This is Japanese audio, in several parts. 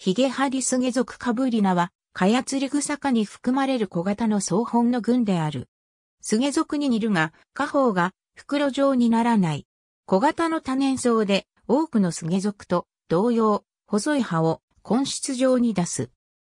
ヒゲハリスゲ族カブリナは、カヤツリグサカに含まれる小型の総本の群である。スゲ族に似るが、家方が袋状にならない。小型の多年草で、多くのスゲ族と同様、細い葉を根室状に出す。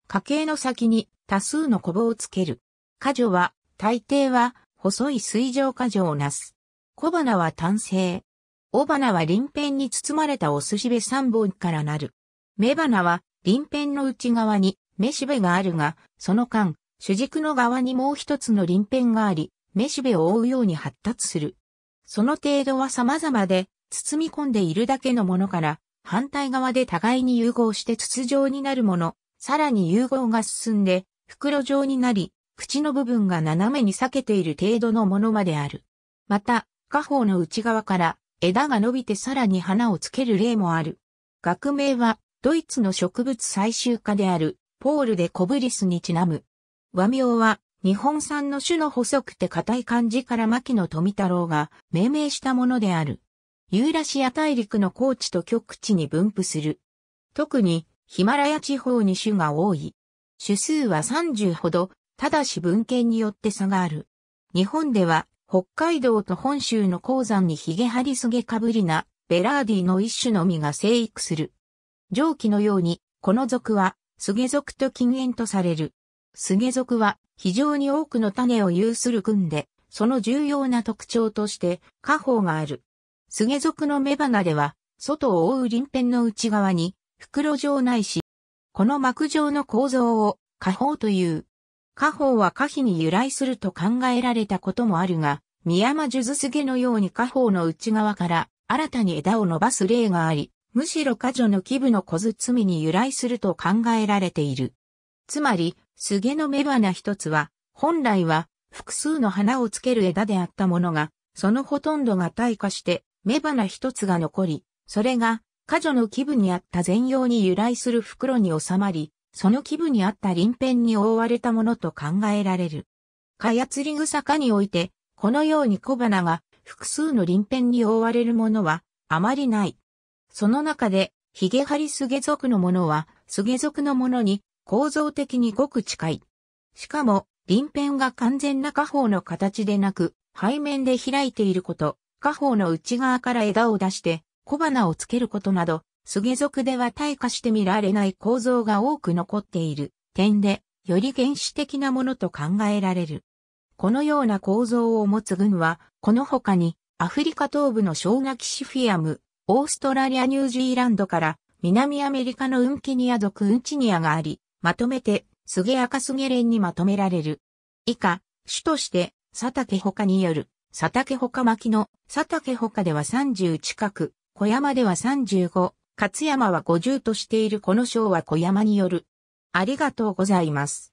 家系の先に多数のコボをつける。果女は、大抵は細い水上果女をなす。小花は単性。尾花は鱗片に包まれたお寿司べ3本からなる。雌花は臨辺の内側にめしべがあるが、その間、主軸の側にもう一つの臨辺があり、めしべを覆うように発達する。その程度は様々で、包み込んでいるだけのものから、反対側で互いに融合して筒状になるもの、さらに融合が進んで、袋状になり、口の部分が斜めに裂けている程度のものまである。また、下方の内側から枝が伸びてさらに花をつける例もある。学名は、ドイツの植物採集家であるポール・でコブリスにちなむ。和名は日本産の種の細くて硬い感じから牧野富太郎が命名したものである。ユーラシア大陸の高地と極地に分布する。特にヒマラヤ地方に種が多い。種数は30ほど、ただし文献によって差がある。日本では北海道と本州の鉱山にヒゲハリスゲカブリナ、ベラーディの一種のみが生育する。上記のように、この属は、スゲ属と禁煙とされる。スゲ属は、非常に多くの種を有する群で、その重要な特徴として、家宝がある。スゲ属の雌花では、外を覆う鱗片の内側に、袋状ないし、この膜状の構造を、家宝という。家宝は家皮に由来すると考えられたこともあるが、宮間数珠すのように家宝の内側から新たに枝を伸ばす例があり、むしろ過女の基部の小包に由来すると考えられている。つまり、菅の雌花一つは、本来は複数の花をつける枝であったものが、そのほとんどが退化して、雌花一つが残り、それが、過女の基部にあった全容に由来する袋に収まり、その基部にあった臨辺に覆われたものと考えられる。かやつり草かにおいて、このように小花が複数の臨辺に覆われるものはあまりない。その中で、ヒゲハリスゲ族のものは、スゲ族のものに構造的にごく近い。しかも、鱗辺が完全な下方の形でなく、背面で開いていること、下方の内側から枝を出して小花をつけることなど、スゲ族では退化して見られない構造が多く残っている点で、より原始的なものと考えられる。このような構造を持つ群は、この他に、アフリカ東部の小ナキシフィアム、オーストラリアニュージーランドから南アメリカのウンキニア族ウンチニアがあり、まとめてスゲアカスゲレンにまとめられる。以下、種としてサタケホカによるサタケホカ巻きのサタケホカでは30近く、小山では35、勝山は50としているこの章は小山による。ありがとうございます。